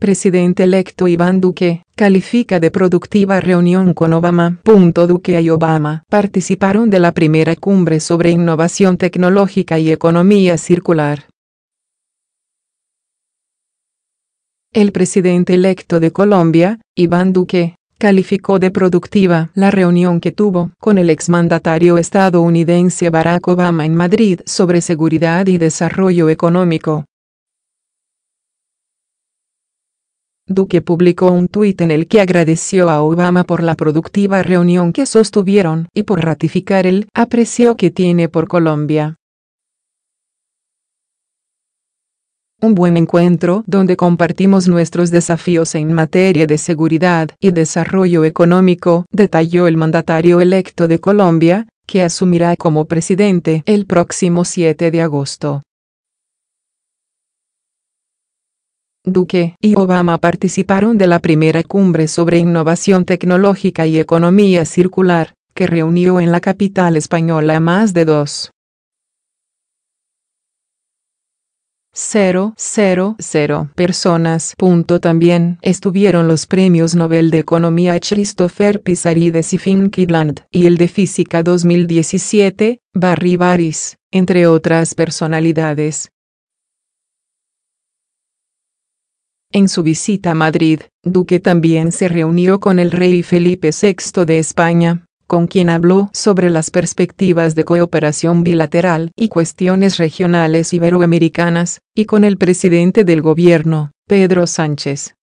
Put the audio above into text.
presidente electo Iván Duque, califica de productiva reunión con Obama. Duque y Obama participaron de la primera cumbre sobre innovación tecnológica y economía circular. El presidente electo de Colombia, Iván Duque, calificó de productiva la reunión que tuvo con el exmandatario estadounidense Barack Obama en Madrid sobre seguridad y desarrollo económico. Duque publicó un tuit en el que agradeció a Obama por la productiva reunión que sostuvieron y por ratificar el aprecio que tiene por Colombia. Un buen encuentro donde compartimos nuestros desafíos en materia de seguridad y desarrollo económico, detalló el mandatario electo de Colombia, que asumirá como presidente el próximo 7 de agosto. Duque y Obama participaron de la primera cumbre sobre innovación tecnológica y economía circular, que reunió en la capital española a más de dos. personas. también estuvieron los premios Nobel de Economía Christopher Pizarides y Kidland y el de Física 2017, Barry Baris, entre otras personalidades, En su visita a Madrid, Duque también se reunió con el rey Felipe VI de España, con quien habló sobre las perspectivas de cooperación bilateral y cuestiones regionales iberoamericanas, y con el presidente del gobierno, Pedro Sánchez.